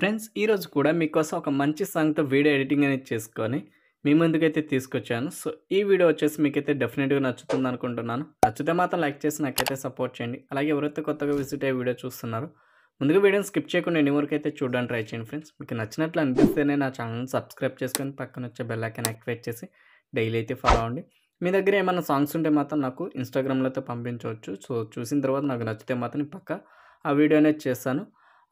friends ఈరోజు కూడా మీకోసం ఒక మంచి సాంగ్తో వీడియో ఎడిటింగ్ అనేది చేసుకొని మీ ముందుకైతే తీసుకొచ్చాను సో ఈ వీడియో వచ్చేసి మీకైతే డెఫినెట్గా నచ్చుతుంది అనుకుంటున్నాను నచ్చితే మాత్రం లైక్ చేసి నాకైతే సపోర్ట్ చేయండి అలాగే ఎవరైతే కొత్తగా విజిట్ అయ్యే వీడియో చూస్తున్నారు ముందుగా వీడియోని స్కిప్ చేయకుండా ఎన్ని వరకు అయితే చూడడానికి ట్రై చేయండి ఫ్రెండ్స్ మీకు నచ్చినట్లు అనిపిస్తేనే నా ఛానల్ని సబ్స్క్రైబ్ చేసుకొని పక్కన వచ్చే బెల్లైకన్ యాక్టివేట్ చేసి డైలీ అయితే ఫాలో అవ్వండి మీ దగ్గర ఏమైనా సాంగ్స్ ఉంటే మాత్రం నాకు ఇన్స్టాగ్రామ్లో అయితే పంపించవచ్చు సో చూసిన తర్వాత నాకు నచ్చితే మాత్రం పక్క ఆ వీడియో అనేది చేస్తాను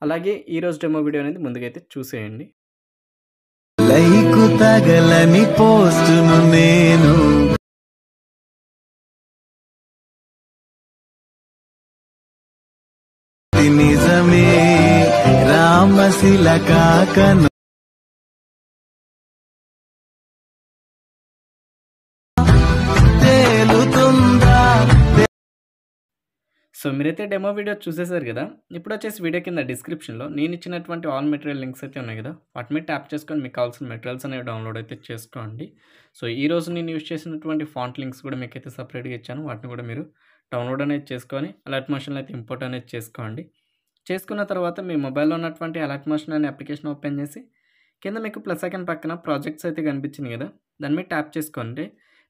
అలాగే ఈరోజు డెమో వీడియో అనేది ముందుగైతే చూసేయండి లైకు తగలని పోస్టును నేను నిజమే రామశిల కాకను సో మీరైతే డెమో వీడియో చూసేసారు కదా ఇప్పుడు వచ్చేసి వీడియో కింద డిస్క్రిప్షన్లో నేను ఇచ్చినటువంటి ఆల్ మెటీరియల్ లింక్స్ అయితే ఉన్నాయి కదా వాటి మీద ట్యాప్ చేసుకొని మీకు కావాల్సిన మెటీరియల్స్ అనేవి డౌన్లోడ్ అయితే చేసుకోండి సో ఈ రోజు నేను యూజ్ చేసినటువంటి ఫాంట్ లింక్స్ కూడా మీకు అయితే సపరేట్గా ఇచ్చాను వాటిని కూడా మీరు డౌన్లోడ్ అనేది చేసుకొని అలర్ట్ మోషన్లో అయితే ఇంపోర్ట్ అనేది చేసుకోండి చేసుకున్న తర్వాత మీ మొబైల్లో ఉన్నటువంటి అలర్ట్ మోషన్ అనే అప్లికేషన్ ఓపెన్ చేసి కింద మీకు ప్లస్ సెకండ్ పక్కన ప్రాజెక్ట్స్ అయితే కనిపించింది కదా దాని మీద ట్యాప్ చేసుకోండి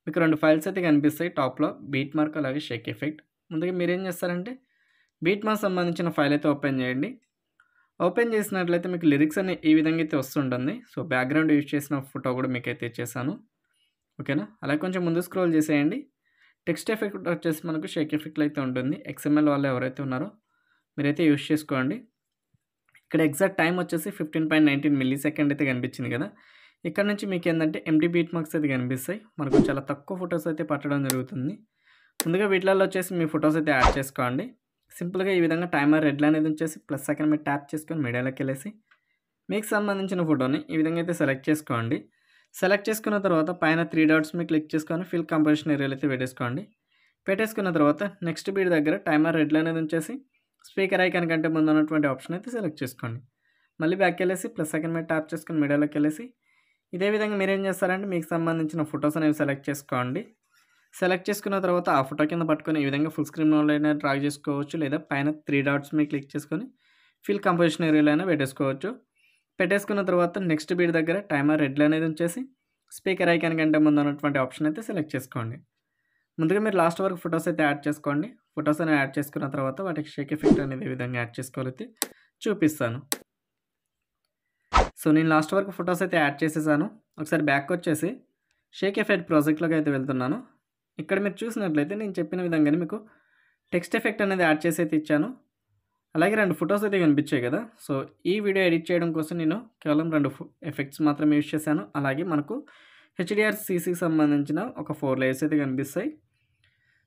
మీకు రెండు ఫైల్స్ అయితే కనిపిస్తాయి టాప్లో బీట్ మార్క్ అలాగే షేక్ ఎఫెక్ట్ ముందుగా మీరు ఏం చేస్తారంటే బీట్ మాస్ సంబంధించిన ఫైల్ అయితే ఓపెన్ చేయండి ఓపెన్ చేసినట్లయితే మీకు లిరిక్స్ అనే ఈ విధంగా అయితే వస్తుంటుంది సో బ్యాక్గ్రౌండ్ యూజ్ చేసిన ఫోటో కూడా మీకు అయితే ఇచ్చేసాను ఓకేనా అలా కొంచెం ముందు స్క్రోల్ చేసేయండి టెక్స్ట్ ఎఫెక్ట్ వచ్చేసి మనకు షేక్ ఎఫెక్ట్లు అయితే ఉంటుంది ఎక్స్ఎంఎల్ వాళ్ళు ఎవరైతే ఉన్నారో మీరైతే యూజ్ చేసుకోండి ఇక్కడ ఎగ్జాక్ట్ టైం వచ్చేసి fifteen point nineteen millisecond అయితే కనిపించింది కదా ఇక్కడ నుంచి మీకు ఏంటంటే ఎంటీ బీట్ మార్క్స్ అయితే కనిపిస్తాయి మనకు చాలా తక్కువ ఫొటోస్ అయితే పట్టడం జరుగుతుంది ముందుగా వీటిలలో వచ్చేసి మీ ఫొటోస్ అయితే యాడ్ చేసుకోండి సింపుల్గా ఈ విధంగా టైమర్ రెడ్ అనేది వచ్చేసి ప్లస్ సెకండ్ మీరు ట్యాప్ చేసుకొని మీడియాలోకి వెళ్ళేసి మీకు సంబంధించిన ఫోటోని ఈ విధంగా అయితే సెలెక్ట్ చేసుకోండి సెలెక్ట్ చేసుకున్న తర్వాత పైన త్రీ డాట్స్ మీరు క్లిక్ చేసుకొని ఫిల్ కంపోజిషన్ ఏరియాలో అయితే పెట్టేసుకోండి పెట్టేసుకున్న తర్వాత నెక్స్ట్ బీడ్ దగ్గర టైమర్ రెడ్ అనేది వచ్చేసి స్పీకర్ ఐకాన్ కంటే ముందు ఉన్నటువంటి ఆప్షన్ అయితే సెలెక్ట్ చేసుకోండి మళ్ళీ బ్యాక్ వెళ్ళేసి ప్లస్ సెకండ్ మీద ట్యాప్ చేసుకుని మీడియాలోకి వెళ్ళేసి ఇదే విధంగా మీరు ఏం చేస్తారంటే మీకు సంబంధించిన ఫొటోస్ అనేవి సెలెక్ట్ చేసుకోండి సెలెక్ట్ చేసుకున్న తర్వాత ఆ ఫోటో కింద పట్టుకొని ఈ విధంగా ఫుల్ స్క్రీన్ అయినా డ్రా చేసుకోవచ్చు లేదా పైన త్రీ డాట్స్ మీద క్లిక్ చేసుకొని ఫిల్ కంపోజిషన్ ఏరియాలో అయినా పెట్టేసుకోవచ్చు పెట్టేసుకున్న తర్వాత నెక్స్ట్ బీట్ దగ్గర టైమర్ రెడ్లు అనేది ఉంచేసి స్పీకర్ ఐకాన్ కంటే ముందు ఉన్నటువంటి ఆప్షన్ అయితే సెలెక్ట్ చేసుకోండి ముందుగా మీరు లాస్ట్ వరకు ఫొటోస్ అయితే యాడ్ చేసుకోండి ఫొటోస్ అనేవి యాడ్ చేసుకున్న తర్వాత వాటికి షేక్ ఎఫెక్ట్ అనేది విధంగా యాడ్ చేసుకోవాలైతే చూపిస్తాను సో నేను లాస్ట్ వరకు ఫొటోస్ అయితే యాడ్ చేసేసాను ఒకసారి బ్యాక్ వచ్చేసి షేక్ ఎఫెక్ట్ ప్రాజెక్ట్లోకి అయితే వెళ్తున్నాను ఇక్కడ మీరు చూసినట్లయితే నేను చెప్పిన విధంగానే మీకు టెక్స్ట్ ఎఫెక్ట్ అనేది యాడ్ చేసి అయితే ఇచ్చాను అలాగే రెండు ఫొటోస్ అయితే కనిపించాయి కదా సో ఈ వీడియో ఎడిట్ చేయడం కోసం నేను కేవలం రెండు ఎఫెక్ట్స్ మాత్రమే యూజ్ చేశాను అలాగే మనకు హెచ్డిఆర్ సిసికి సంబంధించిన ఒక ఫోర్ లేయర్స్ అయితే కనిపిస్తాయి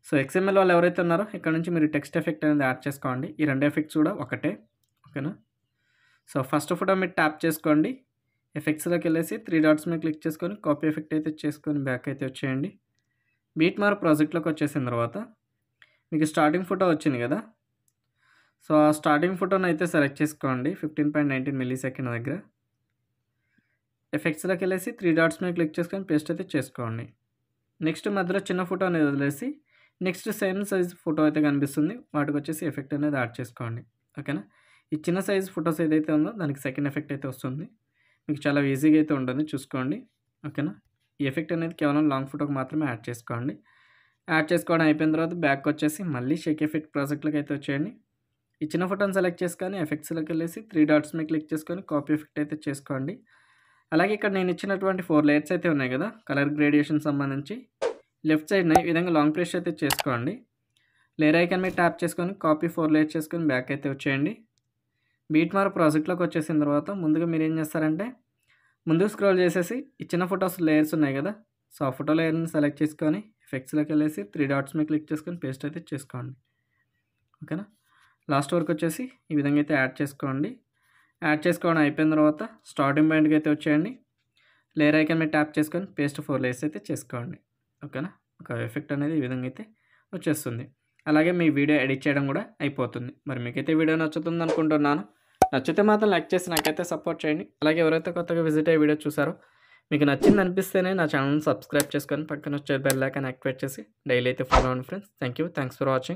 సో ఎక్స్ఎంఎల్ వాళ్ళు ఎవరైతే ఉన్నారో ఇక్కడ నుంచి మీరు టెక్స్ట్ ఎఫెక్ట్ అనేది యాడ్ చేసుకోండి ఈ రెండు ఎఫెక్ట్స్ కూడా ఒకటే ఓకేనా సో ఫస్ట్ ఫోటో మీరు ట్యాప్ చేసుకోండి ఎఫెక్ట్స్లోకి వెళ్ళేసి త్రీ డాట్స్ మీద క్లిక్ చేసుకొని కాపీ ఎఫెక్ట్ అయితే చేసుకొని బ్యాక్ అయితే వచ్చేయండి బీట్ మార్క్ ప్రాజెక్ట్లోకి వచ్చేసిన తర్వాత మీకు స్టార్టింగ్ ఫోటో వచ్చింది కదా సో ఆ స్టార్టింగ్ ఫోటోని అయితే సెలెక్ట్ చేసుకోండి fifteen point nineteen millisecond దగ్గర ఎఫెక్ట్స్లోకి వెళ్ళేసి త్రీ డాట్స్ మీద క్లిక్ చేసుకొని పేస్ట్ అయితే చేసుకోండి నెక్స్ట్ మధ్యలో చిన్న ఫోటో అనేది వదిలేసి నెక్స్ట్ సేమ్ సైజ్ ఫోటో అయితే కనిపిస్తుంది వాటికి వచ్చేసి ఎఫెక్ట్ అనేది యాడ్ చేసుకోండి ఓకేనా ఈ చిన్న సైజ్ ఫొటోస్ ఏదైతే ఉందో దానికి సెకండ్ ఎఫెక్ట్ అయితే వస్తుంది మీకు చాలా ఈజీగా అయితే ఉంటుంది చూసుకోండి ఓకేనా ఈ ఎఫెక్ట్ అనేది కేవలం లాంగ్ ఫోటోకి మాత్రమే యాడ్ చేసుకోండి యాడ్ చేసుకోవడం అయిపోయిన తర్వాత బ్యాక్ వచ్చేసి మళ్ళీ షేక్ ఎఫెక్ట్ ప్రాజెక్ట్లకు అయితే వచ్చేయండి ఇచ్చిన ఫోటోని సెలెక్ట్ చేసుకొని ఎఫెక్ట్స్లోకి వెళ్ళేసి త్రీ డాట్స్ మీద క్లిక్ చేసుకొని కాపీ ఎఫెక్ట్ అయితే చేసుకోండి అలాగే ఇక్కడ నేను ఇచ్చినటువంటి ఫోర్ లేయర్స్ అయితే ఉన్నాయి కదా కలర్ గ్రేడియేషన్ సంబంధించి లెఫ్ట్ సైడ్ ఈ విధంగా లాంగ్ ప్రెస్ అయితే చేసుకోండి లేయర్ ఐకన్ మీద ట్యాప్ చేసుకొని కాపీ ఫోర్ లేయర్స్ చేసుకొని బ్యాక్ అయితే వచ్చేయండి బీట్ మార్ ప్రాజెక్ట్లోకి వచ్చేసిన తర్వాత ముందుగా మీరు ఏం చేస్తారంటే ముందు స్క్రోల్ చేసేసి ఇచ్చిన ఫొటోస్ లేయర్స్ ఉన్నాయి కదా సో ఆ ఫోటో లేయర్ని సెలెక్ట్ చేసుకొని ఎఫెక్ట్స్లోకి వెళ్ళేసి త్రీ డాట్స్ మీద క్లిక్ చేసుకొని పేస్ట్ అయితే చేసుకోండి ఓకేనా లాస్ట్ వరకు వచ్చేసి ఈ విధంగా అయితే యాడ్ చేసుకోండి యాడ్ చేసుకోవడం అయిపోయిన తర్వాత స్టార్టింగ్ పాయింట్కి అయితే వచ్చేయండి లేయర్ ఐకన్ మీద ట్యాప్ చేసుకొని పేస్ట్ ఫోర్ లేయర్స్ అయితే చేసుకోండి ఓకేనా ఒక ఎఫెక్ట్ అనేది ఈ విధంగా అయితే వచ్చేస్తుంది అలాగే మీ వీడియో ఎడిట్ చేయడం కూడా అయిపోతుంది మరి మీకైతే వీడియో నచ్చుతుంది అనుకుంటున్నాను నచ్చితే మాత్రం లైక్ చేసి నాకైతే సపోర్ట్ చేయండి అలాగే ఎవరైతే కొత్తగా విజిట్ అయ్యే వీడియో చూసారో మీకు నచ్చింది అనిపిస్తేనే నా ఛానల్ని సబ్స్క్రైబ్ చేసుకొని పక్కన వచ్చే బెల్ ఐకాన్ యాక్టివేట్ చేసి డైలీ అయితే ఫాలో అవ్వండి friends thank you thanks for watching